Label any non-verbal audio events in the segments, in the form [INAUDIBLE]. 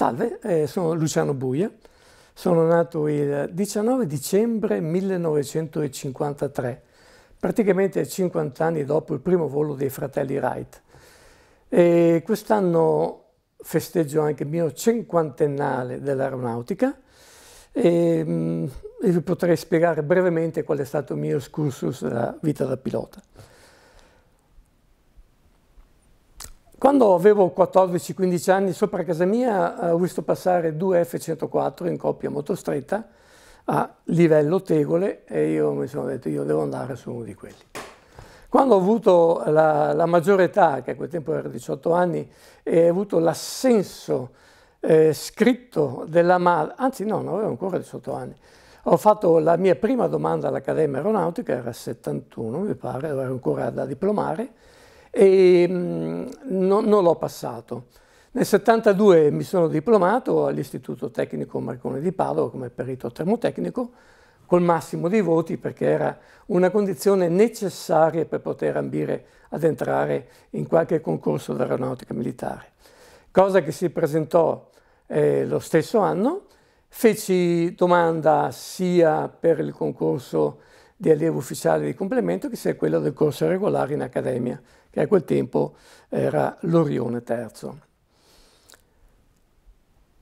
Salve, eh, sono Luciano Buia, sono nato il 19 dicembre 1953, praticamente 50 anni dopo il primo volo dei fratelli Wright. E quest'anno festeggio anche il mio cinquantennale dell'aeronautica e, mh, mm, e vi potrei spiegare brevemente qual è stato il mio excursus della vita da pilota. Quando avevo 14-15 anni sopra casa mia eh, ho visto passare due F-104 in coppia molto stretta a livello tegole e io mi sono detto io devo andare su uno di quelli. Quando ho avuto la, la maggiore età, che a quel tempo era 18 anni, e ho avuto l'assenso eh, scritto della madre, anzi no, non avevo ancora 18 anni, ho fatto la mia prima domanda all'Accademia Aeronautica, era 71 mi pare, ero ancora da diplomare, e mh, mm, non, non l'ho passato. Nel 72 mi sono diplomato all'Istituto Tecnico Marconi di Padova come perito termotecnico col massimo dei voti perché era una condizione necessaria per poter ambire ad entrare in qualche concorso d'aeronautica militare. Cosa che si presentò eh, lo stesso anno, feci domanda sia per il concorso di allievo ufficiale di complemento che sia quello del corso regolare in accademia che a quel tempo era l'Orione III.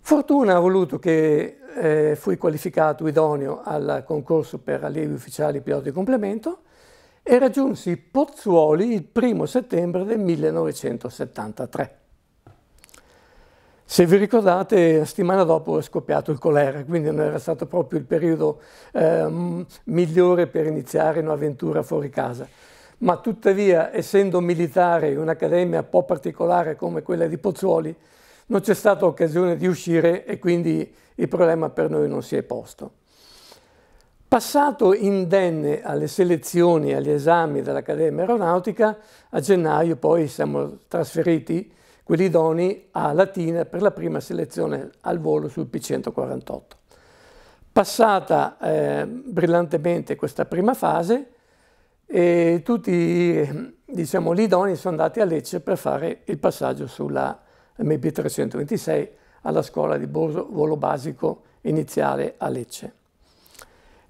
Fortuna ha voluto che eh, fui qualificato idoneo al concorso per allievi ufficiali piloti di complemento e raggiunsi Pozzuoli il primo settembre del 1973. Se vi ricordate, la settimana dopo è scoppiato il colera, quindi non era stato proprio il periodo eh, migliore per iniziare un'avventura fuori casa ma tuttavia, essendo militare in un'accademia un po' particolare come quella di Pozzuoli, non c'è stata occasione di uscire e quindi il problema per noi non si è posto. Passato indenne alle selezioni, agli esami dell'Accademia Aeronautica, a gennaio poi siamo trasferiti, quelli doni a Latina per la prima selezione al volo sul P-148. Passata eh, brillantemente questa prima fase, e tutti diciamo, gli idoni sono andati a Lecce per fare il passaggio sulla mb 326 alla scuola di volo basico iniziale a Lecce.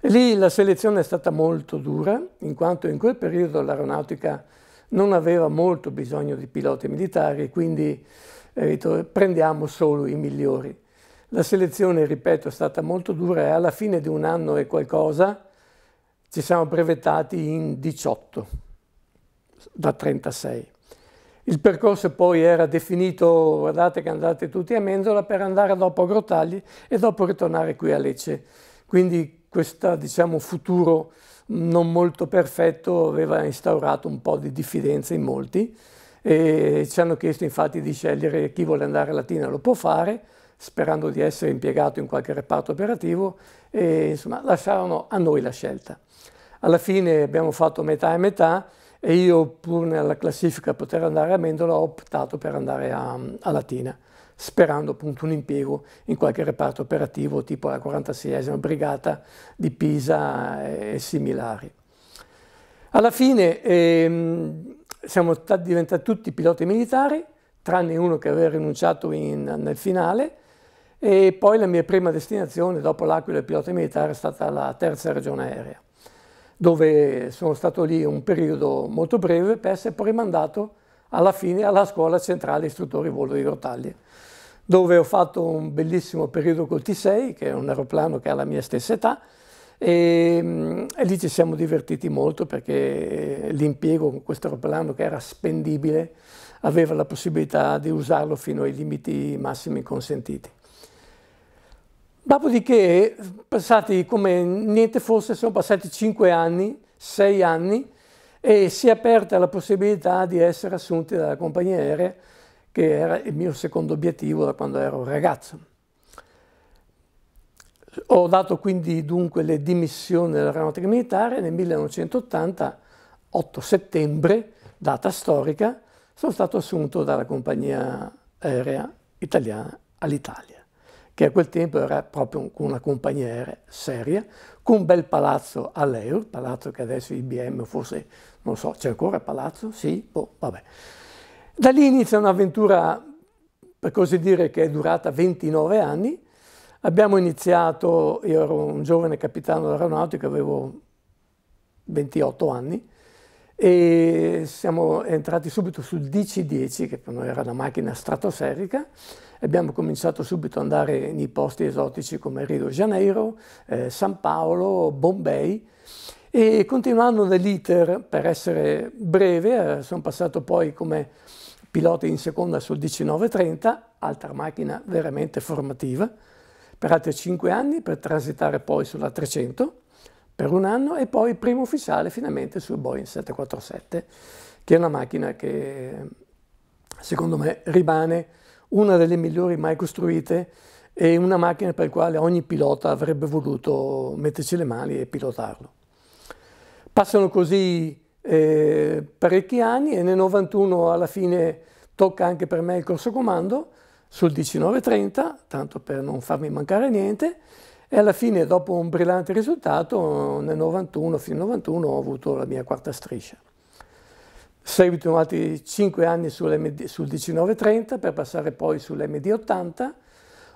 Lì la selezione è stata molto dura, in quanto in quel periodo l'aeronautica non aveva molto bisogno di piloti militari, quindi eh, prendiamo solo i migliori. La selezione, ripeto, è stata molto dura e alla fine di un anno e qualcosa ci siamo brevettati in 18 da 36. Il percorso poi era definito, guardate che andate tutti a Mendola per andare dopo a Grottagli e dopo ritornare qui a Lecce. Quindi questo diciamo, futuro non molto perfetto aveva instaurato un po' di diffidenza in molti e ci hanno chiesto infatti di scegliere chi vuole andare a Latina lo può fare, sperando di essere impiegato in qualche reparto operativo e insomma lasciarono a noi la scelta. Alla fine abbiamo fatto metà e metà e io pur nella classifica poter andare a Mendola ho optato per andare a, a Latina sperando appunto un impiego in qualche reparto operativo tipo la 46esima brigata di Pisa e similari. Alla fine ehm, siamo diventati tutti piloti militari, tranne uno che aveva rinunciato in, nel finale, e poi la mia prima destinazione dopo l'Aquila e il pilota militare è stata la terza regione aerea, dove sono stato lì un periodo molto breve per essere poi rimandato alla fine alla scuola centrale istruttori volo di Rotaglie, dove ho fatto un bellissimo periodo col T6, che è un aeroplano che ha la mia stessa età, e, e lì ci siamo divertiti molto perché l'impiego con questo aeroplano che era spendibile aveva la possibilità di usarlo fino ai limiti massimi consentiti. Dopodiché, passati come niente fosse, sono passati cinque anni, sei anni, e si è aperta la possibilità di essere assunti dalla compagnia aerea, che era il mio secondo obiettivo da quando ero ragazzo. Ho dato quindi dunque le dimissioni dell'aeronautica militare nel 1980, 8 settembre, data storica, sono stato assunto dalla compagnia aerea italiana all'Italia che a quel tempo era proprio una compagnia aerea seria, con un bel palazzo all'Eur, palazzo che adesso IBM forse, non so, c'è ancora palazzo? Sì? Boh, vabbè. Da lì inizia un'avventura, per così dire, che è durata 29 anni. Abbiamo iniziato, io ero un giovane capitano d'aeronautica, avevo 28 anni, e siamo entrati subito sul DC10 che per noi era una macchina stratosferica abbiamo cominciato subito ad andare nei posti esotici come Rio de Janeiro, eh, San Paolo, Bombay e continuando nell'iter per essere breve eh, sono passato poi come pilota in seconda sul 1930, altra macchina veramente formativa, per altri 5 anni per transitare poi sulla 300 per un anno e poi primo ufficiale finalmente sul Boeing 747, che è una macchina che secondo me rimane una delle migliori mai costruite e una macchina per la quale ogni pilota avrebbe voluto metterci le mani e pilotarlo. Passano così eh, parecchi anni e nel 91 alla fine tocca anche per me il corso comando sul 1930, tanto per non farmi mancare niente, e alla fine, dopo un brillante risultato, nel 91, fino al 91, ho avuto la mia quarta striscia. Seguito altri 5 anni sul 1930 per passare poi sull'MD80.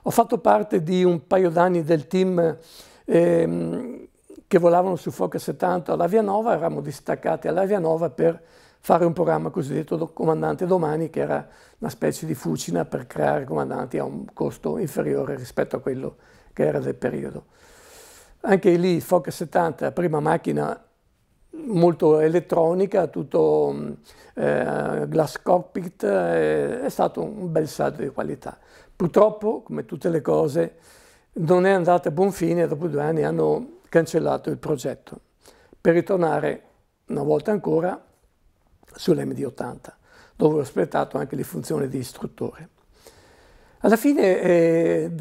Ho fatto parte di un paio d'anni del team ehm, che volavano su Foca 70 alla Via Nova, eravamo distaccati alla Via Nova per fare un programma cosiddetto Comandante Domani, che era una specie di fucina per creare comandanti a un costo inferiore rispetto a quello che era del periodo. Anche lì il Fokker 70, prima macchina molto elettronica, tutto mm, eh, glass cockpit, eh, è stato un bel salto di qualità. Purtroppo, come tutte le cose, non è andata a buon fine e dopo due anni hanno cancellato il progetto per ritornare una volta ancora sull'MD-80, dove ho aspettato anche le funzioni di istruttore. Alla fine, eh,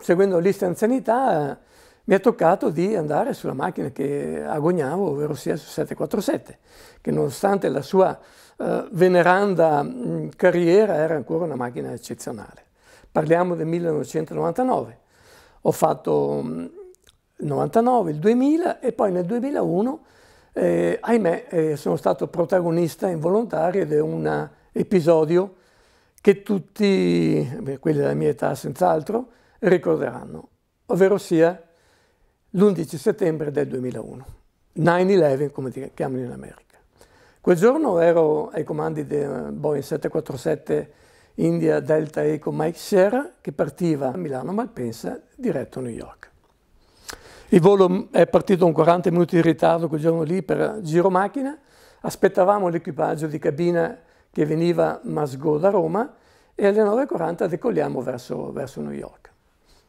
seguendo l'Eastern anzianità, mi è toccato di andare sulla macchina che agognavo, ovvero sia su 747, che nonostante la sua eh, veneranda mh, carriera era ancora una macchina eccezionale. Parliamo del 1999. Ho fatto il 99, il 2000 e poi nel 2001, eh, ahimè, eh, sono stato protagonista involontario di un episodio che tutti, beh, quelli della mia età senz'altro, ricorderanno, ovvero sia l'11 settembre del 2001, 9-11 come chiamano in America. Quel giorno ero ai comandi del Boeing 747 India Delta Eco Mike Sierra che partiva da Milano Malpensa diretto a New York. Il volo mm, è partito con 40 minuti di ritardo quel giorno lì per giro macchina, aspettavamo l'equipaggio di cabina che veniva Masgo da Roma e alle 9.40 decolliamo verso, verso, New York.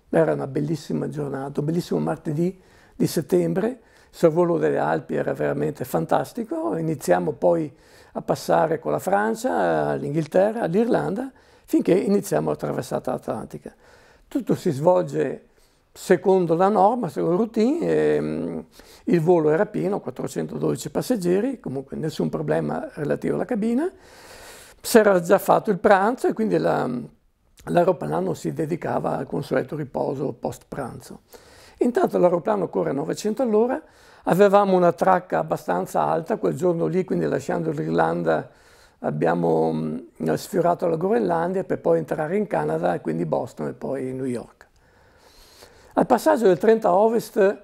Era una bellissima giornata, un bellissimo martedì di settembre, il sorvolo delle Alpi era veramente fantastico, iniziamo poi a passare con la Francia, l'Inghilterra, l'Irlanda, finché iniziamo la traversata atlantica. Tutto si svolge secondo la norma, secondo la routine, ehm, il volo era pieno, 412 passeggeri, comunque nessun problema relativo alla cabina si era già fatto il pranzo e quindi la, l'aeroplano si dedicava al consueto riposo post pranzo. Intanto l'aeroplano corre a 900 all'ora, avevamo una tracca abbastanza alta quel giorno lì, quindi lasciando l'Irlanda abbiamo mm, sfiorato la Groenlandia per poi entrare in Canada e quindi Boston e poi New York. Al passaggio del 30 Ovest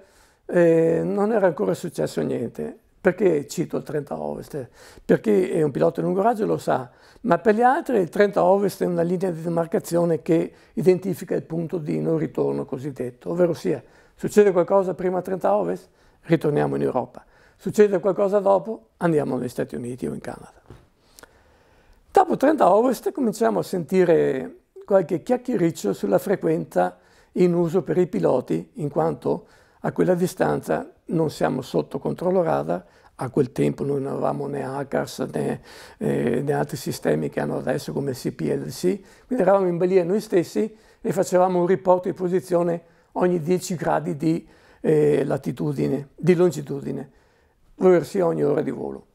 eh, non era ancora successo niente, perché cito il 30 Ovest? Perché è un pilota di lungo raggio lo sa, ma per gli altri il 30 Ovest è una linea di demarcazione che identifica il punto di non ritorno cosiddetto, ovvero sia, succede qualcosa prima 30 Ovest? Ritorniamo in Europa. Succede qualcosa dopo? Andiamo negli Stati Uniti o in Canada. Dopo 30 Ovest cominciamo a sentire qualche chiacchiericcio sulla frequenza in uso per i piloti, in quanto a quella distanza non siamo sotto controllo radar a quel tempo noi non avevamo né ACARS né, eh, né, altri sistemi che hanno adesso come il CPLC, quindi eravamo in balia noi stessi e facevamo un riporto di posizione ogni 10 gradi di eh, latitudine, di longitudine, verso ogni ora di volo.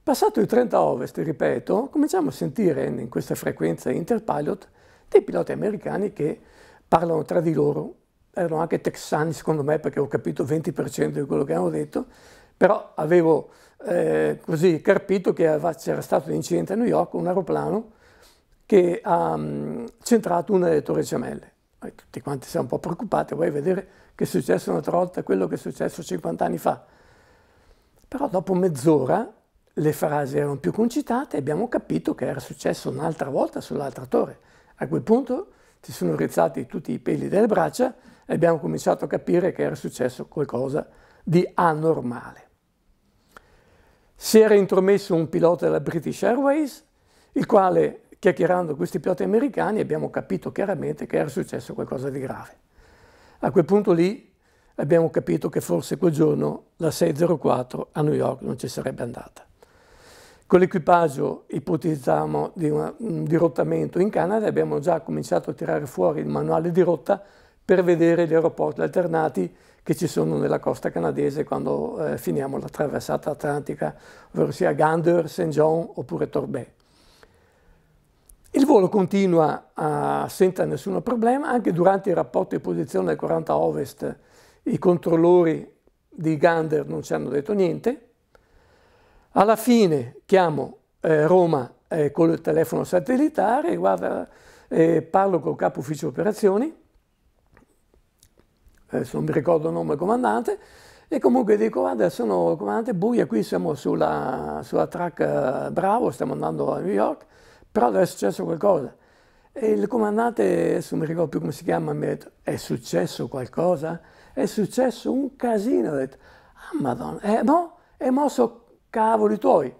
Passato il 30 ovest, ripeto, cominciamo a sentire in questa frequenza interpilot dei piloti americani che parlano tra di loro, erano anche texani secondo me perché ho capito il 20% di quello che hanno detto, però avevo eh, così capito che c'era stato un incidente a New York, un aeroplano che ha mm, centrato una delle torri gemelle. tutti quanti siamo un po' preoccupati, vuoi vedere che è successo un'altra volta quello che è successo 50 anni fa. Però dopo mezz'ora le frasi erano più concitate e abbiamo capito che era successo un'altra volta sull'altra torre. A quel punto si sono rizzati tutti i peli delle braccia e abbiamo cominciato a capire che era successo qualcosa di anormale si era intromesso un pilota della British Airways, il quale, chiacchierando questi piloti americani, abbiamo capito chiaramente che era successo qualcosa di grave. A quel punto lì abbiamo capito che forse quel giorno la 604 a New York non ci sarebbe andata. Con l'equipaggio ipotizzavamo di una, un dirottamento in Canada e abbiamo già cominciato a tirare fuori il manuale di rotta per vedere gli aeroporti alternati che ci sono nella costa canadese quando eh, finiamo la traversata atlantica, ovvero sia Gander, St. John oppure Torbay. Il volo continua a, senza nessun problema, anche durante il rapporto di posizione del 40 Ovest i controllori di Gander non ci hanno detto niente. Alla fine chiamo eh, Roma eh, il telefono satellitare, guarda, eh, parlo col capo ufficio operazioni, adesso eh, non mi ricordo il nome del comandante, e comunque dico adesso sono il comandante Buia, qui siamo sulla, sulla track eh, Bravo, stiamo andando a New York, però è successo qualcosa. E il comandante, adesso non mi ricordo più come si chiama, mi ha detto, è successo qualcosa? È successo un casino, ho detto, ah madonna, e eh, mo, e mo cavoli tuoi.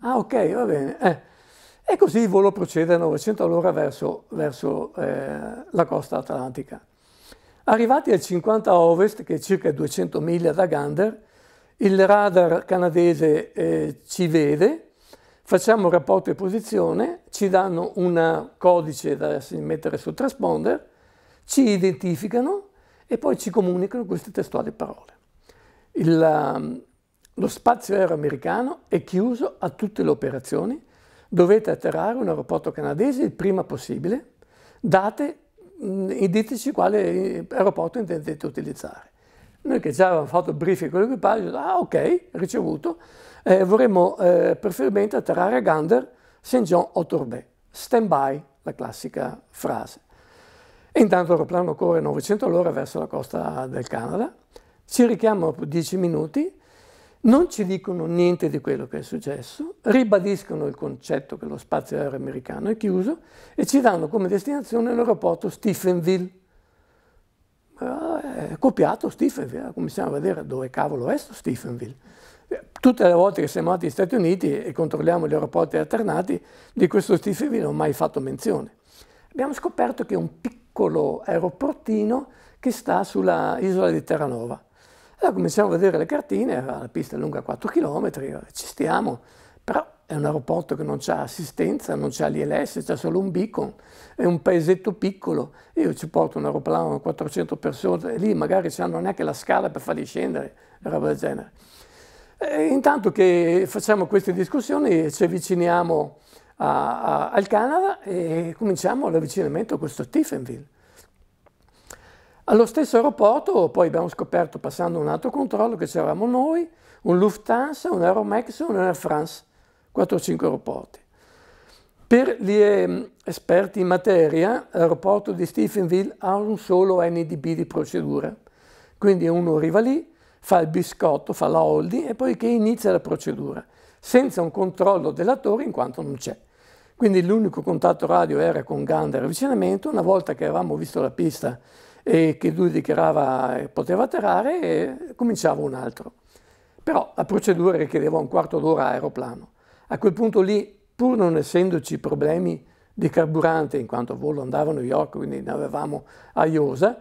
Ah ok, va bene. Eh. E così il volo procede a 900 all'ora verso, verso eh, la costa atlantica. Arrivati al 50 ovest, che è circa 200 miglia da Gander, il radar canadese eh, ci vede, facciamo rapporto e posizione, ci danno un codice da mettere sul transponder, ci identificano e poi ci comunicano queste testuali parole. Il, ehm, lo spazio aereo americano è chiuso a tutte le operazioni, dovete atterrare un aeroporto canadese il prima possibile, date e mm, diteci quale aeroporto intendete utilizzare. Noi che già avevamo fatto il briefing con l'equipaggio, ah ok, ricevuto, eh, vorremmo eh, preferibilmente atterrare a Gander, saint John o Torbay. Stand by, la classica frase. E intanto l'aeroplano corre 900 all'ora verso la costa del Canada, ci richiamo per 10 minuti, non ci dicono niente di quello che è successo, ribadiscono il concetto che lo spazio aereo americano è chiuso e ci danno come destinazione l'aeroporto Stephenville. Eh, copiato Stephenville, eh, cominciamo a vedere dove cavolo è Stephenville. Eh, tutte le volte che siamo andati negli Stati Uniti e controlliamo gli aeroporti alternati, di questo Stephenville non ho mai fatto menzione. Abbiamo scoperto che è un piccolo aeroportino che sta sulla isola di Terranova allora cominciamo a vedere le cartine, la pista è lunga 4 km, eh, ci stiamo, però è un aeroporto che non ha assistenza, non c'ha l'ILS, c'è solo un beacon, è un paesetto piccolo, io ci porto un aeroplano con 400 persone, e lì magari non hanno neanche la scala per farli scendere, roba del genere. E intanto che facciamo queste discussioni ci avviciniamo a, a, al Canada e cominciamo l'avvicinamento a questo Tiffenville. Allo stesso aeroporto poi abbiamo scoperto, passando un altro controllo, che c'eravamo noi, un Lufthansa, un Aeromex e un Air France, 4 o 5 aeroporti. Per gli ehm, esperti in materia, l'aeroporto di Stephenville ha un solo NDB di procedura. Quindi uno arriva lì, fa il biscotto, fa la holding e poi che inizia la procedura, senza un controllo dell'attore in quanto non c'è. Quindi l'unico contatto radio era con Gander avvicinamento, una volta che avevamo visto la pista e che lui dichiarava poteva atterrare e cominciava un altro. Però la procedura richiedeva un quarto d'ora aeroplano. A quel punto lì, pur non essendoci problemi di carburante, in quanto volo andava a New York, quindi ne avevamo a Iosa,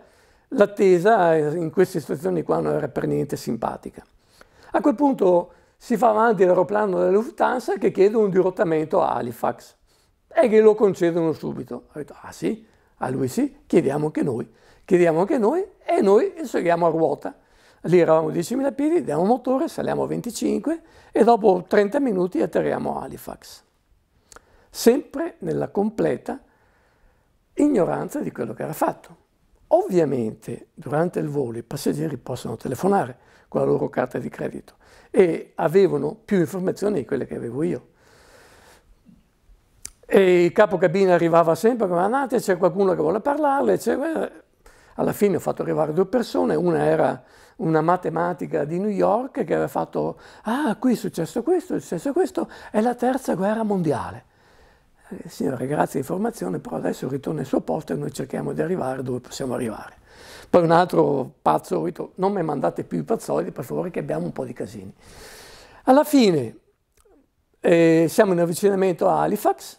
l'attesa in queste situazioni qua non era per niente simpatica. A quel punto si fa avanti l'aeroplano della Lufthansa che chiede un dirottamento a Halifax e che lo concedono subito. Ha detto, ah sì, a lui sì, chiediamo anche noi chiediamo anche noi e noi seguiamo a ruota. Lì eravamo 10.000 piedi, diamo motore, saliamo a 25 e dopo 30 minuti atterriamo a Halifax. Sempre nella completa ignoranza di quello che era fatto. Ovviamente durante il volo i passeggeri possono telefonare con la loro carta di credito e avevano più informazioni di quelle che avevo io. E il capo cabina arrivava sempre, come andate, c'è qualcuno che vuole parlarle, eccetera alla fine ho fatto arrivare due persone, una era una matematica di New York che aveva fatto, ah qui è successo questo, è successo questo, è la terza guerra mondiale. Eh, signore, grazie di formazione, però adesso ritorna al suo posto e noi cerchiamo di arrivare dove possiamo arrivare. Poi un altro pazzo, non mi mandate più i pazzoli, per favore che abbiamo un po' di casini. Alla fine eh, siamo in avvicinamento a Halifax,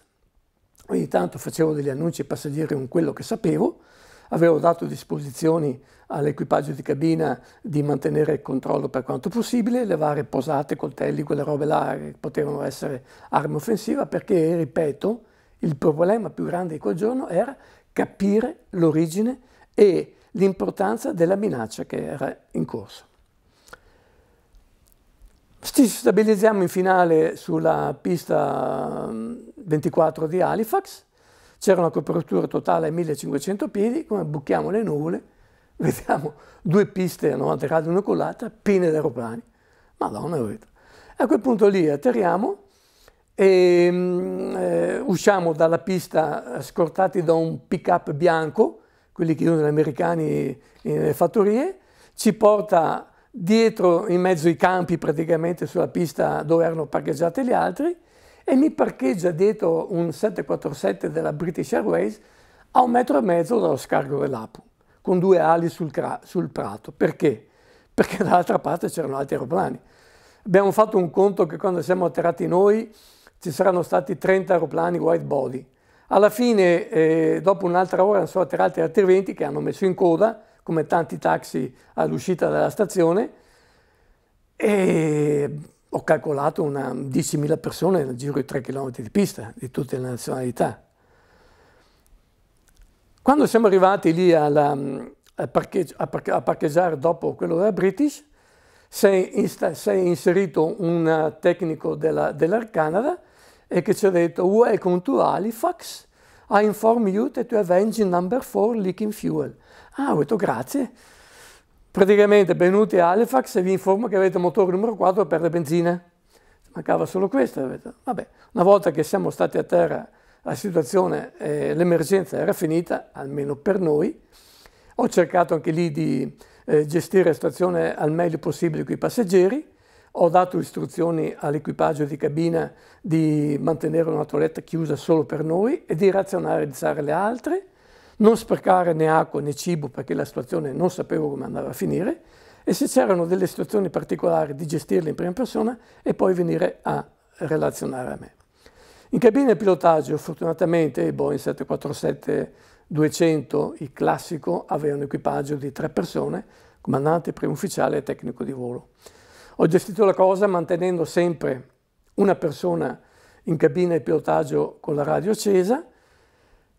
ogni tanto facevo degli annunci ai passeggeri con quello che sapevo, avevo dato disposizioni all'equipaggio di cabina di mantenere il controllo per quanto possibile, levare posate, coltelli, quelle robe là che potevano essere armi offensive, perché, ripeto, il problema più grande di quel giorno era capire l'origine e l'importanza della minaccia che era in corso. Ci stabilizziamo in finale sulla pista 24 di Halifax, c'era una copertura totale a 1500 piedi, come buchiamo le nuvole, [LAUGHS] vediamo due piste a 90 gradi una con l'altra, pine d'aeroplani. Madonna, vedete. A quel punto lì atterriamo e mm, eh, usciamo dalla pista scortati da un pick-up bianco, quelli che usano gli americani nelle fattorie, ci porta dietro in mezzo ai campi praticamente sulla pista dove erano parcheggiati gli altri e mi parcheggia dietro un 747 della British Airways a un metro e mezzo dallo scargo dell'Apu, con due ali sul, sul prato. Perché? Perché dall'altra parte c'erano altri aeroplani. Abbiamo fatto un conto che quando siamo atterrati noi ci saranno stati 30 aeroplani white body. Alla fine, eh, dopo un'altra ora, sono atterrati altri 20 che hanno messo in coda, come tanti taxi all'uscita dalla stazione, e ho calcolato 10.000 persone nel giro di 3 km di pista di tutte le nazionalità. Quando siamo arrivati lì alla, mm, a, parche, a, parche, a, parcheggiare dopo quello della British, si è, insta, si è inserito un tecnico della, dell'Air Canada e che ci ha detto Welcome to Halifax, I inform you that you have engine number 4 leaking fuel. Ah, ho detto grazie. Praticamente benvenuti a Halifax e vi informo che avete motore numero 4 per le benzine. Mancava solo questo. Vabbè, una volta che siamo stati a terra la situazione, eh, l'emergenza era finita, almeno per noi. Ho cercato anche lì di eh, gestire la situazione al meglio possibile con i passeggeri. Ho dato istruzioni all'equipaggio di cabina di mantenere una toiletta chiusa solo per noi e di razionalizzare le altre non sprecare né acqua né cibo perché la situazione non sapevo come andava a finire e se c'erano delle situazioni particolari di gestirle in prima persona e poi venire a relazionare a me. In cabina di pilotaggio fortunatamente i Boeing 747-200, il classico, aveva un equipaggio di tre persone, comandante, primo ufficiale e tecnico di volo. Ho gestito la cosa mantenendo sempre una persona in cabina di pilotaggio con la radio accesa,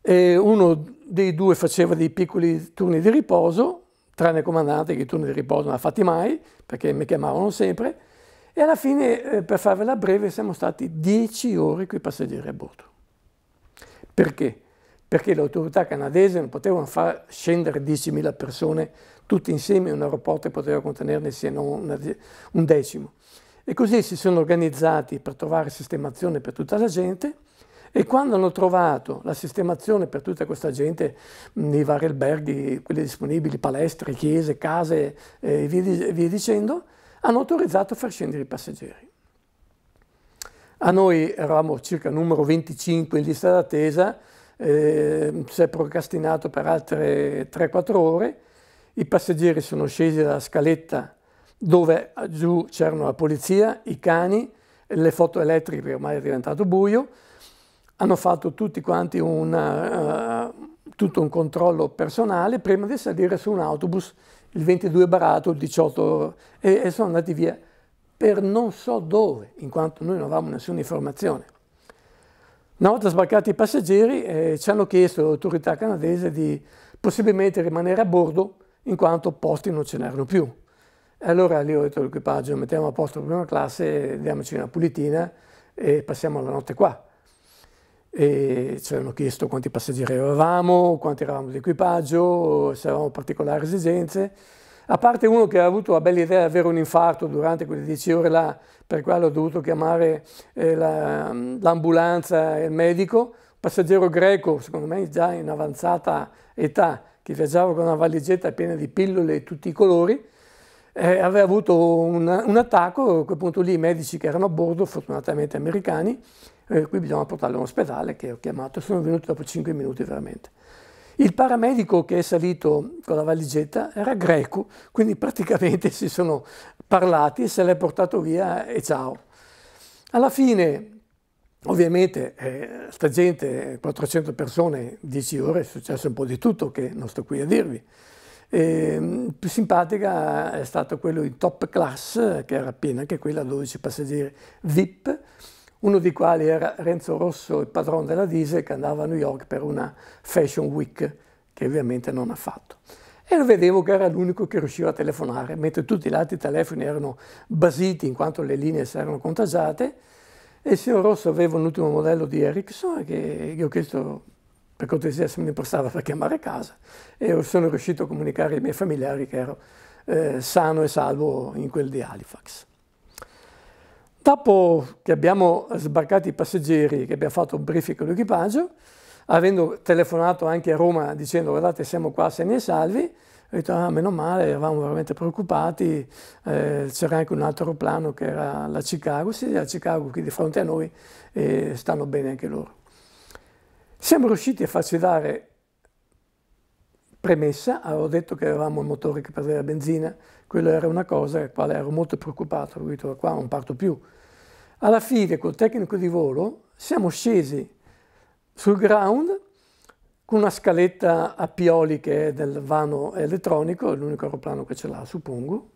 e uno dei due faceva dei piccoli turni di riposo, tranne il comandante che i turni di riposo non ha fatti mai, perché mi chiamavano sempre, e alla fine, eh, per farvela breve, siamo stati 10 ore con i passeggeri a bordo. Perché? Perché le autorità canadese non potevano far scendere 10.000 persone tutte insieme in un aeroporto che poteva contenerne se non un decimo. E così si sono organizzati per trovare sistemazione per tutta la gente e quando hanno trovato la sistemazione per tutta questa gente nei vari alberghi, quelli disponibili, palestre, chiese, case eh, e eh, via, via, dicendo, hanno autorizzato a far scendere i passeggeri. A noi eravamo circa numero 25 in lista d'attesa, eh, si è procrastinato per altre 3-4 ore, i passeggeri sono scesi dalla scaletta dove giù c'erano la polizia, i cani, le foto elettriche, ormai è diventato buio, hanno fatto tutti quanti una, uh, eh, tutto un controllo personale prima di salire su un autobus, il 22 barato, il 18, e, e sono andati via per non so dove, in quanto noi non avevamo nessuna informazione. Una volta sbarcati i passeggeri eh, ci hanno chiesto l'autorità canadese di possibilmente rimanere a bordo in quanto posti non ce n'erano più. E allora lì ho detto all'equipaggio mettiamo a posto la prima classe, diamoci una pulitina e passiamo la notte qua e ci avevano chiesto quanti passeggeri avevamo, quanti eravamo di equipaggio, se avevamo particolari esigenze. A parte uno che ha avuto la bella idea di avere un infarto durante quelle 10 ore là, per quale ho dovuto chiamare eh, l'ambulanza la, e il medico, un passeggero greco, secondo me già in avanzata età, che viaggiava con una valigetta piena di pillole di tutti i colori, eh, aveva avuto un, un attacco, a quel punto lì i medici che erano a bordo, fortunatamente americani, eh, qui bisogna portarlo all'ospedale che ho chiamato, sono venuti dopo 5 minuti veramente. Il paramedico che è salito con la valigetta era greco, quindi praticamente [LAUGHS] si sono parlati e se l'è portato via e ciao. Alla fine, ovviamente, eh, sta gente, 400 persone, 10 ore, è successo un po' di tutto che non sto qui a dirvi. E, ehm, più simpatica è stato quello in top class, che era piena anche quella 12 passeggeri VIP, uno di quali era Renzo Rosso, il padrone della Dise, che andava a New York per una Fashion Week, che ovviamente non ha fatto. E lo vedevo che era l'unico che riusciva a telefonare, mentre tutti gli altri telefoni erano basiti in quanto le linee si erano contagiate. E il signor Rosso aveva un ultimo modello di Ericsson che gli ho chiesto per cortesia se mi prestava per chiamare a casa e sono riuscito a comunicare ai miei familiari che ero eh, sano e salvo in quel di Halifax. Dopo che abbiamo sbarcato i passeggeri, che abbiamo fatto un briefing con l'equipaggio, avendo telefonato anche a Roma dicendo guardate siamo qua se ne salvi, ho detto ah meno male, eravamo veramente preoccupati, eh, c'era anche un altro aeroplano che era la Chicago, sì la Chicago qui di fronte a noi e stanno bene anche loro. Siamo riusciti a farci dare premessa, avevo detto che avevamo il motore che perdeva benzina, quella era una cosa della quale ero molto preoccupato, ho detto qua non parto più, alla fine col tecnico di volo siamo scesi sul ground con una scaletta a pioli che è del vano elettronico, l'unico aeroplano che ce l'ha, suppongo,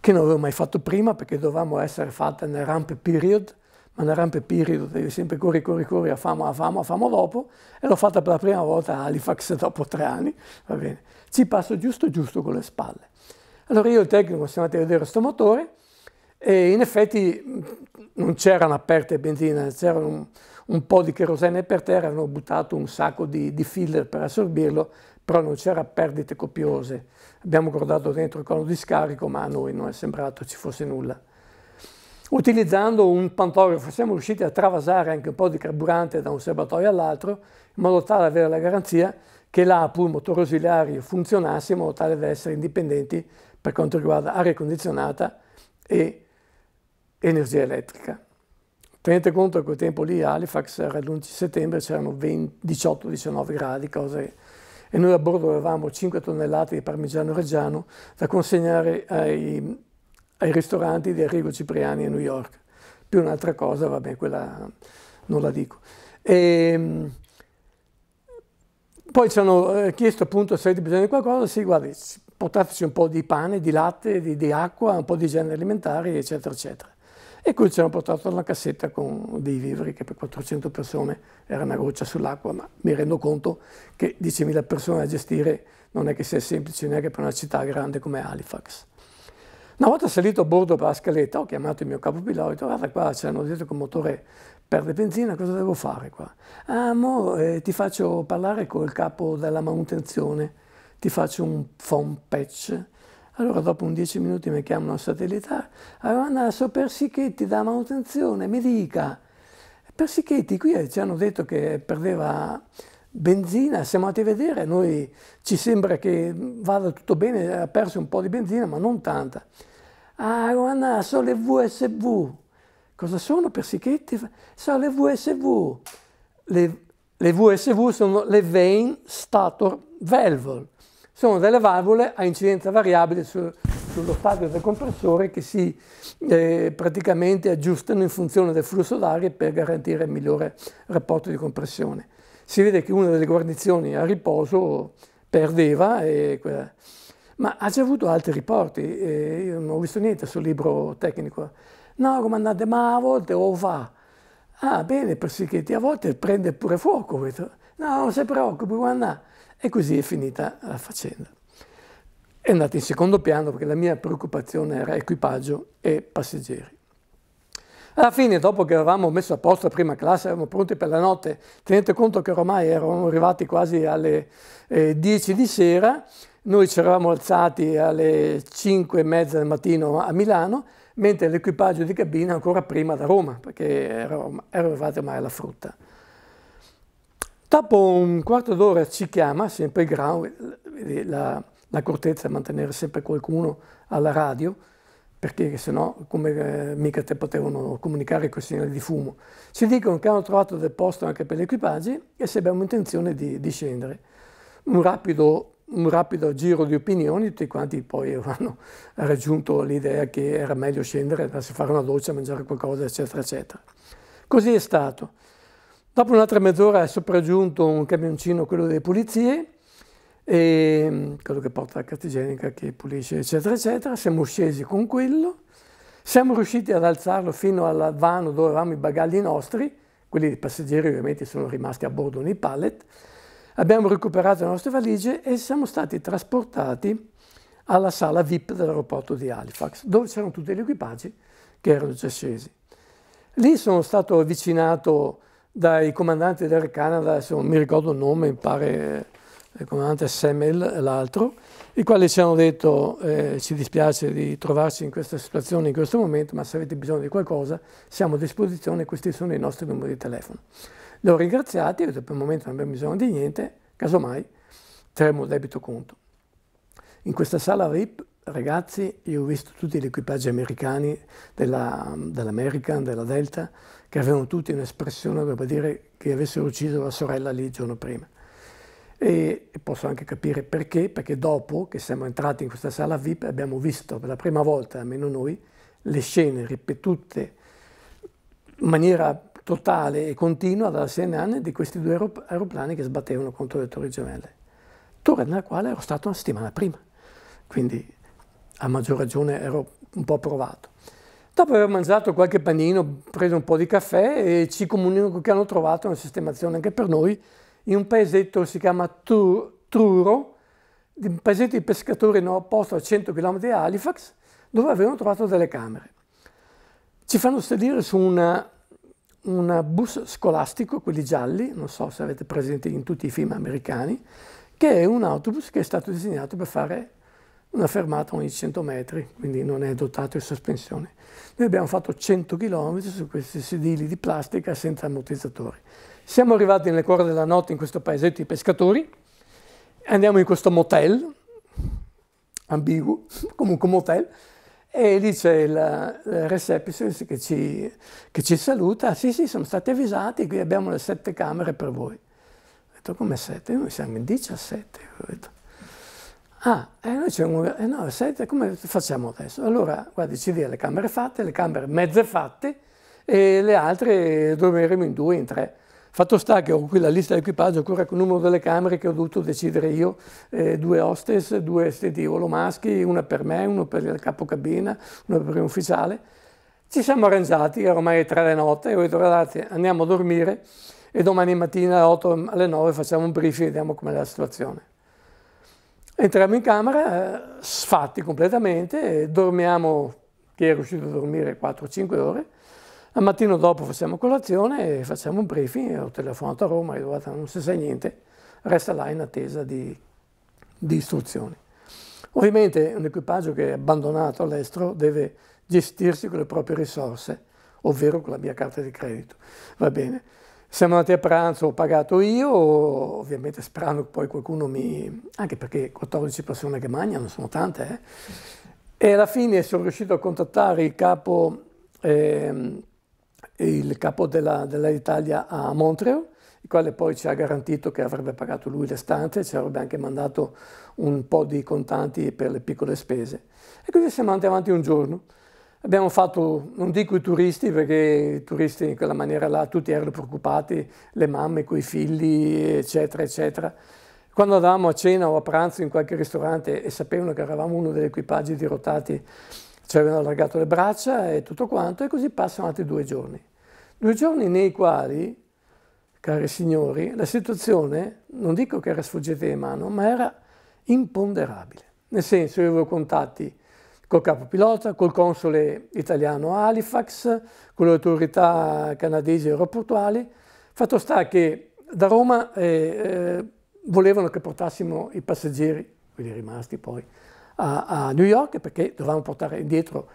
che non avevo mai fatto prima perché dovevamo essere fatte nel ramp period, ma nel ramp period devi sempre corri, corri, corri, a famo, a famo, a famo dopo, e l'ho fatta per la prima volta a Halifax [LAUGHS] dopo tre anni, va bene. Ci passo giusto giusto con le spalle. Allora io e il tecnico siamo andati a vedere questo motore, e in effetti mm, non c'erano aperte benzina, c'era un, un, po' di cherosene per terra, hanno buttato un sacco di, di filler per assorbirlo, però non c'erano perdite copiose. Abbiamo guardato dentro il cono di scarico, ma a noi non è sembrato ci fosse nulla. Utilizzando un pantografo siamo riusciti a travasare anche un po' di carburante da un serbatoio all'altro, in modo tale da avere la garanzia che là pur motore ausiliario funzionasse in modo tale da essere indipendenti per quanto riguarda aria condizionata e energia elettrica. Tenete conto che quel tempo lì a Halifax era l'11 settembre, c'erano 18-19 gradi, cose, e noi a bordo avevamo 5 tonnellate di parmigiano reggiano da consegnare ai, ai ristoranti di Arrigo Cipriani a New York. Più un'altra cosa, vabbè, quella non la dico. E, ehm, poi ci hanno eh, chiesto appunto se avete bisogno di qualcosa, sì, guardi, portateci un po' di pane, di latte, di, di acqua, un po' di genere alimentari, eccetera, eccetera e qui ci hanno portato una cassetta con dei viveri che per 400 persone era una goccia sull'acqua, ma mi rendo conto che 10.000 persone da gestire non è che sia semplice neanche per una città grande come Halifax. Una volta salito a bordo per la scaletta ho chiamato il mio capo pilota, ho detto guarda qua c'erano detto che il motore perde benzina, cosa devo fare qua? Ah mo eh, ti faccio parlare col capo della manutenzione, ti faccio un phone patch allora dopo un dieci minuti mi chiamano a satellitare, allora ah, so Persichetti da manutenzione, mi dica. Persichetti qui eh, ci hanno detto che perdeva benzina, siamo andati a vedere, noi ci sembra che vada tutto bene, ha perso un po' di benzina ma non tanta. Ah, guarda, sono le VSV. Cosa sono persichetti? Sono le VSV. Le, le VSV sono le Vein Stator Valvole sono delle valvole a incidenza variabile su, stadio del compressore che si eh, praticamente aggiustano in funzione del flusso d'aria per garantire il migliore rapporto di compressione. Si vede che una delle guarnizioni a riposo perdeva, quella... ma ha già avuto altri riporti, eh, io non ho visto niente sul libro tecnico. No, comandante, ma a volte o va. Ah, bene, perché a volte prende pure fuoco. No, non si preoccupi, guarda e così è finita la eh, faccenda. È andata in secondo piano perché la mia preoccupazione era equipaggio e passeggeri. Alla fine, dopo che avevamo messo a posto la prima classe, eravamo pronti per la notte, tenete conto che ormai eravamo arrivati quasi alle eh, 10 di sera, noi ci eravamo alzati alle 5 e mezza del mattino a Milano, mentre l'equipaggio di cabina ancora prima da Roma, perché eravamo, eravate ormai alla frutta. Dopo un quarto d'ora ci chiama, sempre il ground, la, la cortezza mantenere sempre qualcuno alla radio, perché sennò come eh, mica te potevano comunicare con segnali di fumo. Ci dicono che hanno trovato del posto anche per gli equipaggi e se abbiamo intenzione di, di scendere. Un rapido, un rapido, giro di opinioni, tutti quanti poi [LAUGHS] hanno raggiunto l'idea che era meglio scendere, andarsi a fare una doccia, mangiare qualcosa, eccetera, eccetera. Così è stato. Dopo un'altra mezz'ora è sopraggiunto un camioncino, quello delle pulizie, e mm, quello che porta la carta igienica, che pulisce, eccetera, eccetera. Siamo scesi con quello, siamo riusciti ad alzarlo fino al vano dove avevamo i bagagli nostri, quelli dei passeggeri ovviamente sono rimasti a bordo nei pallet. Abbiamo recuperato le nostre valigie e siamo stati trasportati alla sala VIP dell'aeroporto di Halifax, dove c'erano tutti gli equipaggi che erano già scesi. Lì sono stato avvicinato dai comandanti del Canada, adesso non mi ricordo il nome, mi pare eh, il comandante Semmel e l'altro, i quali ci hanno detto eh, ci dispiace di trovarci in questa situazione in questo momento, ma se avete bisogno di qualcosa siamo a disposizione, questi sono i nostri numeri di telefono. Li ho ringraziati, ho per il momento non abbiamo bisogno di niente, casomai terremo il debito conto. In questa sala VIP ragazzi, io ho visto tutti gli equipaggi americani della, dell'American, della Delta, che avevano tutti un'espressione per dire che avessero ucciso la sorella lì il giorno prima. E posso anche capire perché, perché dopo che siamo entrati in questa sala VIP abbiamo visto per la prima volta, almeno noi, le scene ripetute in maniera totale e continua dalla CNN di questi due aeroplani che sbattevano contro le torri gemelle, torre nella quale ero stato una settimana prima. Quindi a maggior ragione ero un po' provato. Dopo aver mangiato qualche panino, preso un po' di caffè e ci comunico che hanno trovato una sistemazione anche per noi in un paesetto si chiama Truro, un paesetto di pescatori no, posto a 100 km da Halifax, dove avevano trovato delle camere. Ci fanno salire su una, un bus scolastico, quelli gialli, non so se avete presente in tutti i film americani, che è un autobus che è stato disegnato per fare una fermata ogni 100 metri, quindi non è dotato di sospensione. Noi abbiamo fatto 100 km su questi sedili di plastica senza ammortizzatori. Siamo arrivati nel cuore della notte in questo paesetto di pescatori, andiamo in questo motel, ambiguo, [LAUGHS] comunque motel, e lì c'è il, il receptionist che ci, che ci saluta, sì sì sono stati avvisati, qui abbiamo le sette camere per voi. Ho detto come sette? Noi siamo in 17, ho detto Ah, e eh, noi siamo, e eh, no, senta, come facciamo adesso? Allora, guardi, ci dia le camere fatte, le camere mezze fatte e le altre dormiremo in due, in tre. Fatto sta che ho qui la lista di equipaggio, ancora con il numero delle camere che ho dovuto decidere io, eh, due hostess, due stediolo maschi, una per me, uno per il capocabina, uno per un ufficiale. Ci siamo arrangiati, era ormai tre le notte, e ho detto guardate, andiamo a dormire e domani mattina alle 8 alle 9 facciamo un briefing e vediamo com'è la situazione. Entriamo in camera, sfatti completamente, dormiamo, che è riuscito a dormire 4-5 ore, al mattino dopo facciamo colazione e facciamo un briefing, ho telefonato a Roma, non si sa niente, resta là in attesa di, di istruzioni. Ovviamente un equipaggio che è abbandonato all'estero deve gestirsi con le proprie risorse, ovvero con la mia carta di credito. Va bene. Siamo andati a pranzo, ho pagato io, ovviamente sperando che poi qualcuno mi... anche perché 14 persone che mangiano sono tante, eh? E alla fine sono riuscito a contattare il capo, eh, il capo dell'Italia dell a Montreal, il quale poi ci ha garantito che avrebbe pagato lui l'estante, ci avrebbe anche mandato un po' di contanti per le piccole spese. E così siamo andati avanti un giorno. Abbiamo fatto, non dico i turisti perché i turisti in quella maniera là tutti erano preoccupati, le mamme con i figli, eccetera, eccetera. Quando andavamo a cena o a pranzo in qualche ristorante e sapevano che eravamo uno degli equipaggi dirottati, ci avevano allargato le braccia e tutto quanto, e così passano altri due giorni. Due giorni nei quali, cari signori, la situazione, non dico che era sfuggita di mano, ma era imponderabile. Nel senso, io avevo contatti col capo pilota, col console italiano Halifax, con le autorità canadesi aeroportuali. Fatto sta che da Roma eh, eh, volevano che portassimo i passeggeri, quelli rimasti poi, a, a New York perché dovevamo portare indietro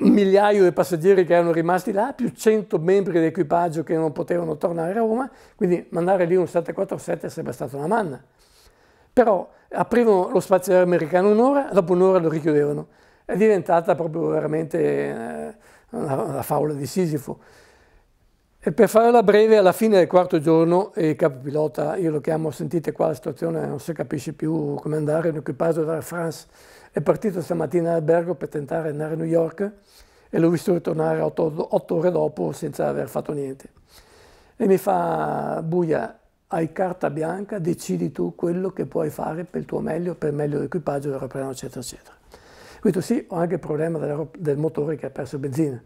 migliaio di passeggeri che erano rimasti là, più 100 membri dell'equipaggio che non potevano tornare a Roma, quindi mandare lì un 747 sarebbe stata una manna. Però aprivano lo spazio aereo americano un'ora, dopo un'ora lo richiudevano. È diventata proprio veramente eh, la favola di Sisifo. E per farla breve, alla fine del quarto giorno il capopilota, io lo chiamo, sentite qua la situazione, non si capisce più come andare, l'equipaggio della France è partito stamattina all'albergo per tentare di andare a New York e l'ho visto ritornare otto, otto ore dopo senza aver fatto niente. E mi fa, Buia, hai carta bianca, decidi tu quello che puoi fare per il tuo meglio, per meglio l'equipaggio, l'aeroplano, eccetera, eccetera. Ho sì, ho anche il problema del motore che ha perso benzina.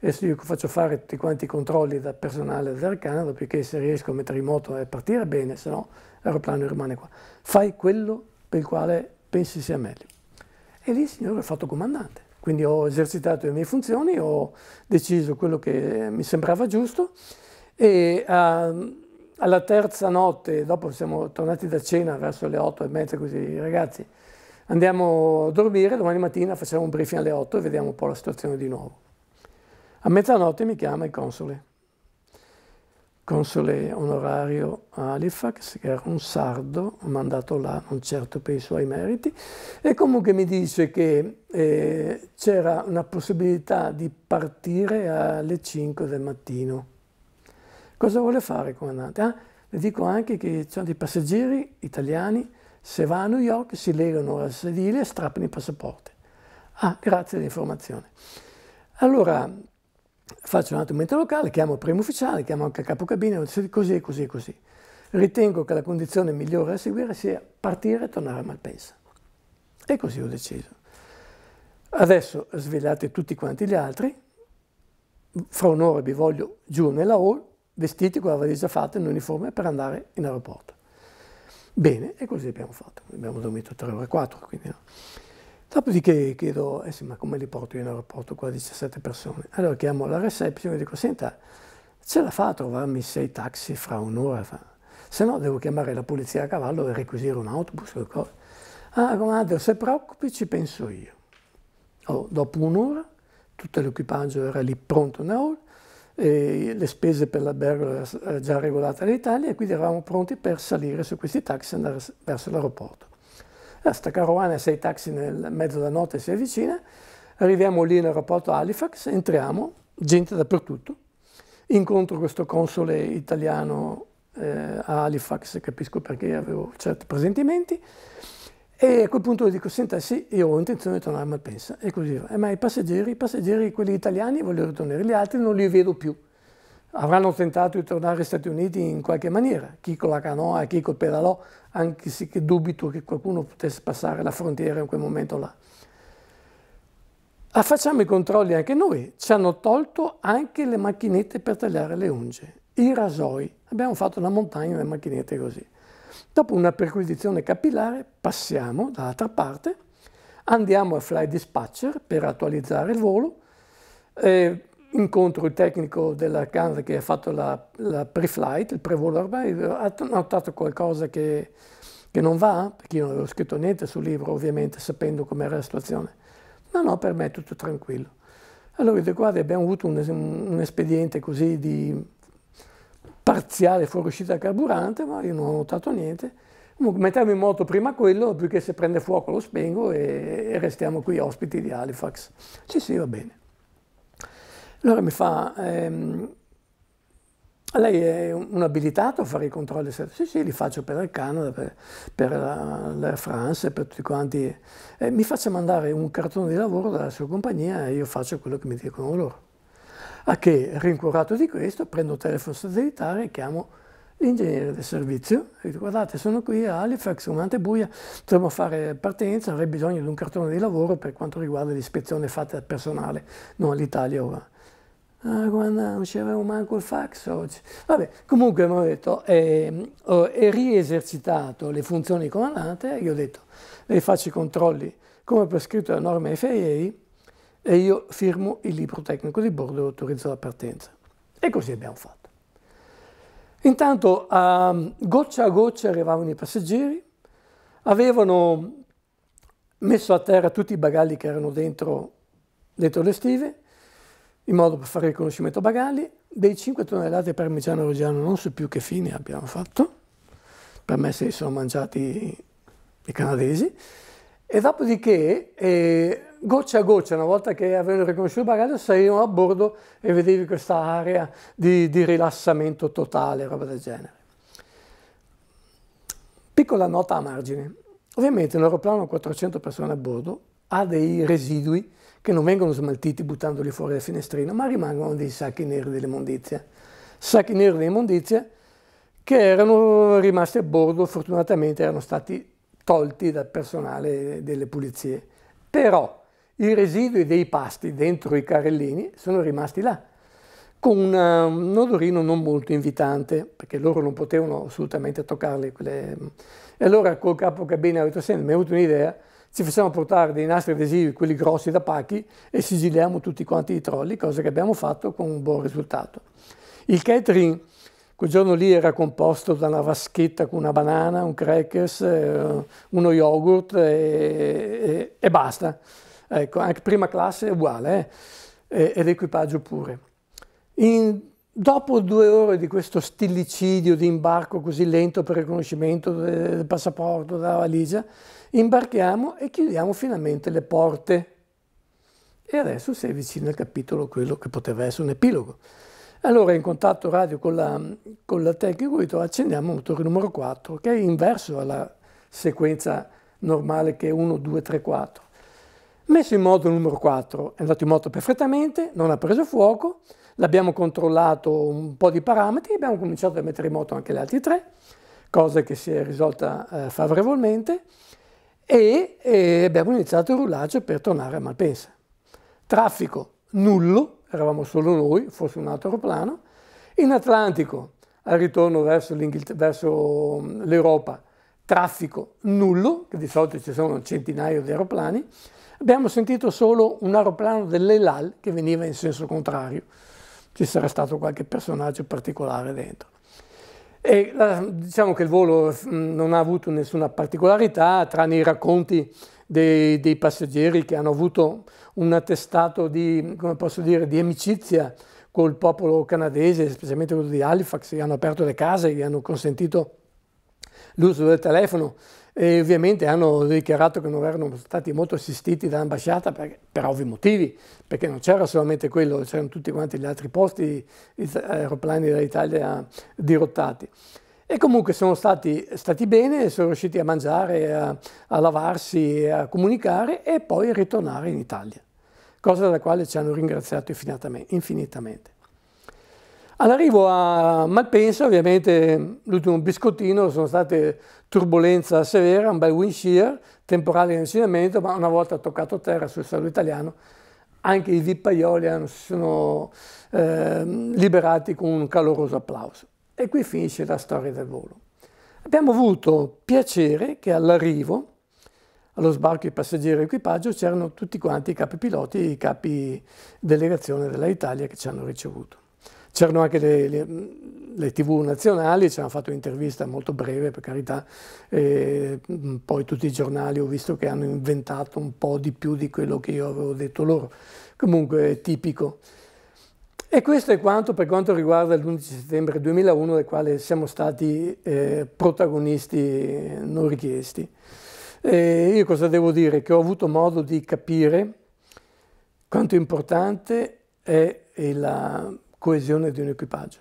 Adesso io faccio fare tutti quanti i controlli da personale del Canada, perché se riesco a mettere in moto e partire bene, se no l'aeroplano rimane qua. Fai quello per il quale pensi sia meglio. E lì il signore è fatto comandante. Quindi ho esercitato le mie funzioni, ho deciso quello che mi sembrava giusto e... Uh, alla terza notte, dopo siamo tornati da cena verso le 8 e mezza, così ragazzi, andiamo a dormire, domani mattina facciamo un briefing alle 8 e vediamo un po' la situazione di nuovo. A mezzanotte mi chiama il console, console onorario a Halifax, che era un sardo, mandato là non certo per i suoi meriti, e comunque mi dice che eh, c'era una possibilità di partire alle 5 del mattino Cosa vuole fare il comandante? Ah, eh? le dico anche che ci sono dei passeggeri italiani, se va a New York si legano al sedile e strappano i passaporti. Ah, grazie dell'informazione. Allora faccio un altro momento locale, chiamo il primo ufficiale, chiamo anche il capocabina, così e così e così. Ritengo che la condizione migliore da seguire sia partire e tornare a Malpensa. E così ho deciso. Adesso svegliate tutti quanti gli altri, fra un'ora vi voglio giù nella hall vestiti con la valigia fatta in uniforme per andare in aeroporto. Bene, e così abbiamo fatto. Abbiamo dormito 3 ore 4, quindi no. Dopodiché chiedo, eh sì, ma come li porto io in aeroporto qua 17 persone? Allora chiamo la reception e dico, senta, ce la fa a trovarmi sei taxi fra un'ora? Fa? Se no devo chiamare la polizia a cavallo e requisire un autobus. Ah, comandante, se preoccupi ci penso io. Oh, dopo un'ora tutto l'equipaggio era lì pronto nella hall, eh, le spese per l'albergo erano già regolata dall'Italia e quindi eravamo pronti per salire su questi taxi e andare verso l'aeroporto. Sta carovana e sei taxi nel mezzo della notte si avvicina, arriviamo lì in aeroporto Halifax, entriamo, gente dappertutto, incontro questo console italiano eh, a Halifax, capisco perché avevo certi presentimenti, e a quel punto dico, senta, sì, io ho intenzione di tornare a Malpensa, e così va. ma i passeggeri, i passeggeri, quelli italiani, voglio ritornare, gli altri non li vedo più. Avranno tentato di tornare agli Stati Uniti in qualche maniera, chi con la canoa, chi col pedalò, anche se dubito che qualcuno potesse passare la frontiera in quel momento là. Ah, facciamo i controlli anche noi, ci hanno tolto anche le macchinette per tagliare le unge, i rasoi. Abbiamo fatto una montagna di macchinette così. Dopo una perquisizione capillare passiamo dall'altra parte, andiamo al Fly Dispatcher per attualizzare il volo, eh, incontro il tecnico della Kansas che ha fatto la, la pre-flight, il pre-volo ormai, ha notato qualcosa che, che non va, perché io non avevo scritto niente sul libro ovviamente sapendo com'era la situazione. ma no, per me è tutto tranquillo. Allora dico, guarda, abbiamo avuto un, un espediente così di parziale fuoriuscita carburante, ma io non ho notato niente. Comunque mettiamo in moto prima quello, più che se prende fuoco lo spengo e, e restiamo qui ospiti di Halifax. Sì, sì, va bene. Allora mi fa, ehm, lei è un abilitato a fare i controlli? Sì, sì, li faccio per il Canada, per, per l'Air France, per tutti quanti. Eh, mi faccia mandare un cartone di lavoro dalla sua compagnia e io faccio quello che mi dicono loro. A che, rincuorato di questo, prendo il telefono satellitare e chiamo l'ingegnere del servizio. E dico, guardate, sono qui a Halifax, comandante Buia, dobbiamo fare partenza, avrei bisogno di un cartone di lavoro per quanto riguarda l'ispezione fatta dal personale, non all'Italia ora. Ah, guarda, non c'avevo manco il fax oggi. Vabbè, comunque mi ehm, ho detto, eh, ho riesercitato le funzioni di comandante, io ho detto, faccio i controlli come prescritto da norme FAA, e io firmo il libro tecnico di bordo e autorizzo la partenza. E così abbiamo fatto. Intanto a goccia a goccia arrivavano i passeggeri, avevano messo a terra tutti i bagagli che erano dentro, dentro le stive, in modo per fare riconoscimento bagagli, dei 5 tonnellate di parmigiano reggiano non so più che fine abbiamo fatto, per me se li sono mangiati i canadesi, e dopodiché eh, goccia a goccia, una volta che avevano riconosciuto il bagaglio, salivano a bordo e vedevi questa area di, di rilassamento totale, roba del genere. Piccola nota a margine. Ovviamente un aeroplano 400 persone a bordo ha dei residui che non vengono smaltiti buttandoli fuori dal finestrino, ma rimangono dei sacchi neri dell'immondizia. Sacchi neri dell'immondizia che erano rimasti a bordo, fortunatamente erano stati tolti dal personale delle pulizie. Però i residui dei pasti dentro i carrellini sono rimasti là, con una, um, un odorino non molto invitante, perché loro non potevano assolutamente toccarli. Quelle... Mm. E allora col capo cabina ho detto, senti, mi è venuta un'idea, ci facciamo portare dei nastri adesivi, quelli grossi da pacchi, e sigilliamo tutti quanti i trolli, cosa che abbiamo fatto con un buon risultato. Il catering Quel giorno lì era composto da una vaschetta con una banana, un crackers, eh, uno yogurt e, e, e basta. Ecco, anche prima classe è uguale, eh? ed equipaggio pure. In, dopo due ore di questo stillicidio di imbarco così lento per il riconoscimento del passaporto, della valigia, imbarchiamo e chiudiamo finalmente le porte. E adesso si avvicina al capitolo quello che poteva essere un epilogo. Allora in contatto radio con la, con la tecnico accendiamo il motore numero 4 che è inverso alla sequenza normale che è 1, 2, 3, 4. Messo in moto il numero 4 è andato in moto perfettamente, non ha preso fuoco, l'abbiamo controllato un po' di parametri abbiamo cominciato a mettere in moto anche le altre tre, cosa che si è risolta eh, favorevolmente e, e abbiamo iniziato il rullaggio per tornare a Malpensa. Traffico nullo, eravamo solo noi, forse un altro aeroplano, in Atlantico al ritorno verso, mm, l'Europa traffico nullo, che di solito ci sono centinaia di aeroplani, Abbiamo sentito solo un aeroplano dell'Elal che veniva in senso contrario. Ci sarà stato qualche personaggio particolare dentro. E, diciamo che il volo mm, non ha avuto nessuna particolarità, tranne i racconti dei, dei, passeggeri che hanno avuto un attestato di, dire, di amicizia col popolo canadese, specialmente quello di Halifax, gli hanno aperto le case, gli hanno consentito l'uso del telefono, e ovviamente hanno dichiarato che non erano stati molto assistiti dall'ambasciata per, per, ovvi motivi, perché non c'era solamente quello, c'erano tutti quanti gli altri posti, gli aeroplani dell'Italia dirottati. E comunque sono stati, stati, bene, sono riusciti a mangiare, a, a lavarsi, a comunicare e poi a ritornare in Italia, cosa della quale ci hanno ringraziato infinitamente. All'arrivo a Malpensa, ovviamente l'ultimo biscottino, sono state turbolenza severa, un bel wind shear, temporale insegnamento, ma una volta toccato terra sul solo italiano, anche i vipaioli si sono eh, liberati con un caloroso applauso. E qui finisce la storia del volo. Abbiamo avuto piacere che all'arrivo, allo sbarco di passeggeri e equipaggio, c'erano tutti quanti i capi piloti e i capi delegazione dell'Italia che ci hanno ricevuto. C'erano anche le, le, le, tv nazionali, ci hanno fatto un'intervista molto breve per carità, e mm, poi tutti i giornali ho visto che hanno inventato un po' di più di quello che io avevo detto loro, comunque è tipico. E questo è quanto per quanto riguarda l'11 settembre 2001 del quale siamo stati eh, protagonisti non richiesti. E io cosa devo dire? Che ho avuto modo di capire quanto importante è la coesione di un equipaggio.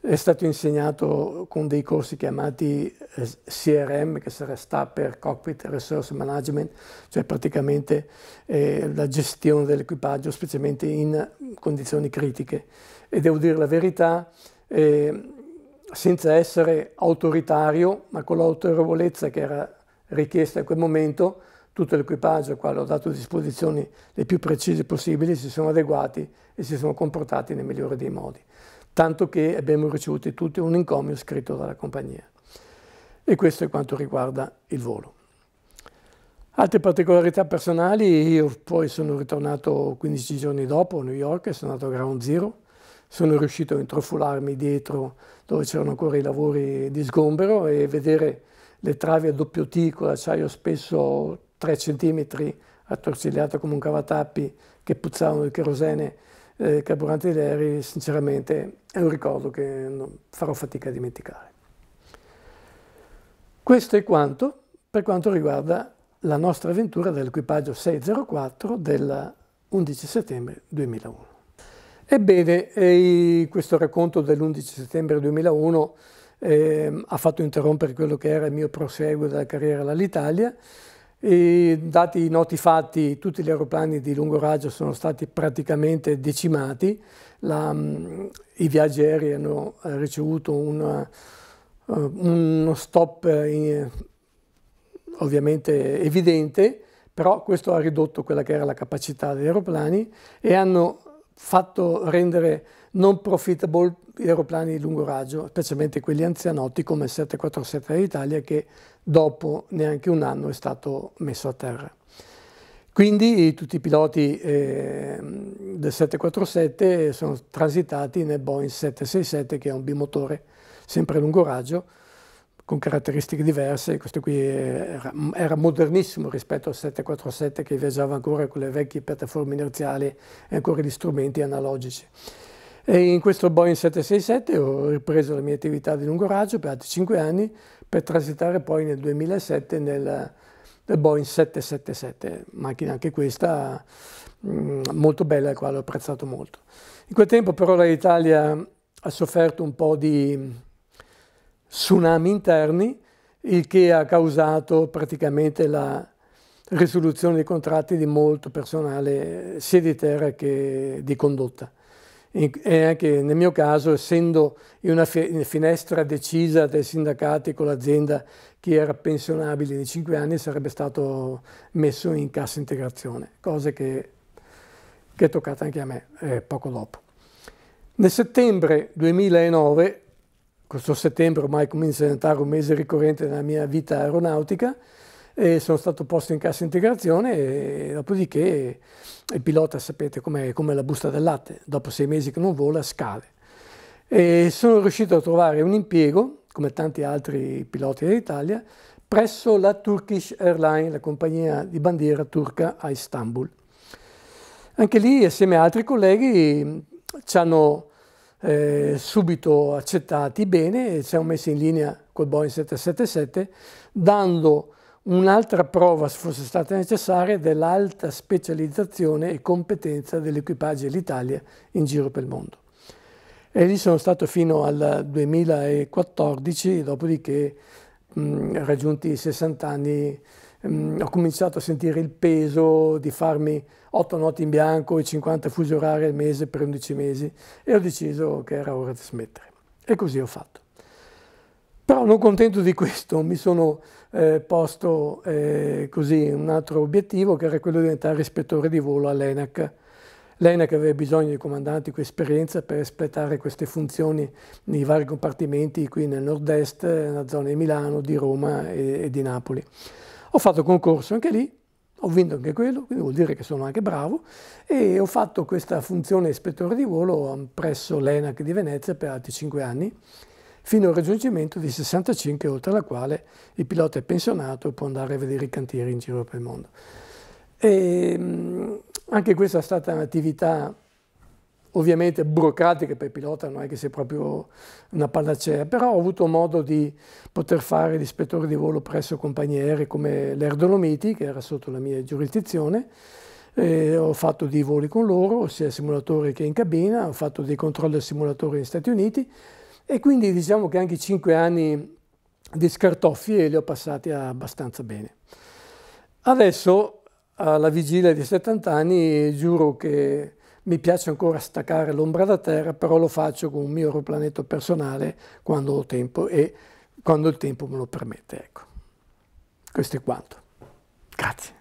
È stato insegnato con dei corsi chiamati eh, CRM, che sta per Cockpit Resource Management, cioè praticamente eh, la gestione dell'equipaggio, specialmente in condizioni critiche. E devo dire la verità, eh, senza essere autoritario, ma con l'autorevolezza che era richiesta in quel momento, tutto l'equipaggio al quale ho dato disposizioni le più precise possibili si sono adeguati e si sono comportati nel migliore dei modi, tanto che abbiamo ricevuto tutti un encomio scritto dalla compagnia. E questo è quanto riguarda il volo. Altre particolarità personali, io poi sono ritornato 15 giorni dopo a New York e sono andato a Ground Zero, sono riuscito a introfularmi dietro dove c'erano ancora i lavori di sgombero e vedere le travi a doppio T con l'acciaio spesso 3 cm attorcigliato come un cavatappi che puzzavano di kerosene eh, carburanti ed aerei, sinceramente è un ricordo che farò fatica a dimenticare. Questo è quanto per quanto riguarda la nostra avventura dell'equipaggio 604 del 11 settembre 2001. Ebbene, questo racconto dell'11 settembre 2001 eh, ha fatto interrompere quello che era il mio proseguo della carriera all'Italia, e dati i noti fatti, tutti gli aeroplani di lungo raggio sono stati praticamente decimati, La, mm, i viaggi aerei hanno eh, ricevuto una, eh, uno stop eh, in, ovviamente evidente, però questo ha ridotto quella che era la capacità degli aeroplani e hanno fatto rendere non profitable gli aeroplani di lungo raggio, specialmente quelli anzianotti come il 747 d'Italia che dopo neanche un anno è stato messo a terra. Quindi tutti i piloti eh, del 747 sono transitati nel Boeing 767 che è un bimotore sempre a lungo raggio con caratteristiche diverse, questo qui era, era, modernissimo rispetto al 747 che viaggiava ancora con le vecchie piattaforme inerziali e ancora gli strumenti analogici. E in questo Boeing 767 ho ripreso la mia attività di lungo raggio per altri 5 anni per transitare poi nel 2007 nel, nel Boeing 777, macchina anche questa mh, mm, molto bella, la quale ho apprezzato molto. In quel tempo però l'Italia ha sofferto un po' di tsunami interni, il che ha causato praticamente la risoluzione dei contratti di molto personale sia di terra che di condotta e anche nel mio caso, essendo in una finestra decisa dai sindacati con l'azienda che era pensionabile di 5 anni, sarebbe stato messo in cassa integrazione, cosa che, che è toccata anche a me eh, poco dopo. Nel settembre 2009, questo settembre ormai comincia a diventare un mese ricorrente nella mia vita aeronautica, e sono stato posto in cassa integrazione e dopodiché il pilota sapete com'è come la busta del latte, dopo sei mesi che non vola scale. E sono riuscito a trovare un impiego, come tanti altri piloti dell'Italia, presso la Turkish Airlines, la compagnia di bandiera turca a Istanbul. Anche lì, assieme a altri colleghi, ci hanno eh, subito accettati bene e ci hanno messi in linea col Boeing 777, dando Un'altra prova se fosse stata necessaria dell'alta specializzazione e competenza dell'equipaggio dell'Italia in giro per il mondo. E lì sono stato fino al 2014, dopodiché mh, raggiunti i 60 anni mh, ho cominciato a sentire il peso di farmi 8 notti in bianco e 50 fusi orari al mese per 11 mesi e ho deciso che era ora di smettere. E così ho fatto. Però non contento di questo, mi sono eh, posto eh, così un altro obiettivo che era quello di diventare ispettore di volo all'ENAC. L'ENAC aveva bisogno di comandanti con esperienza per espletare queste funzioni nei vari compartimenti qui nel nord-est, nella zona di Milano, di Roma e, e di Napoli. Ho fatto concorso anche lì, ho vinto anche quello, quindi vuol dire che sono anche bravo, e ho fatto questa funzione ispettore di volo presso l'ENAC di Venezia per altri cinque anni fino al raggiungimento di 65, oltre la quale il pilota è pensionato e può andare a vedere i cantieri in giro per il mondo. E, ehm, anche questa è stata un'attività ovviamente burocratica per il pilota, non è che sia proprio una panacea, però ho avuto modo di poter fare l'ispettore di volo presso compagnie aeree come l'Air che era sotto la mia giurisdizione, e eh, ho fatto dei voli con loro, sia simulatori che in cabina, ho fatto dei controlli al simulatore negli Stati Uniti, e quindi diciamo che anche i cinque anni di scartoffie li ho passati abbastanza bene. Adesso, alla vigilia di 70 anni, giuro che mi piace ancora staccare l'ombra da terra, però lo faccio con un mio aeroplaneto personale quando ho tempo e quando il tempo me lo permette. Ecco. Questo è quanto. Grazie.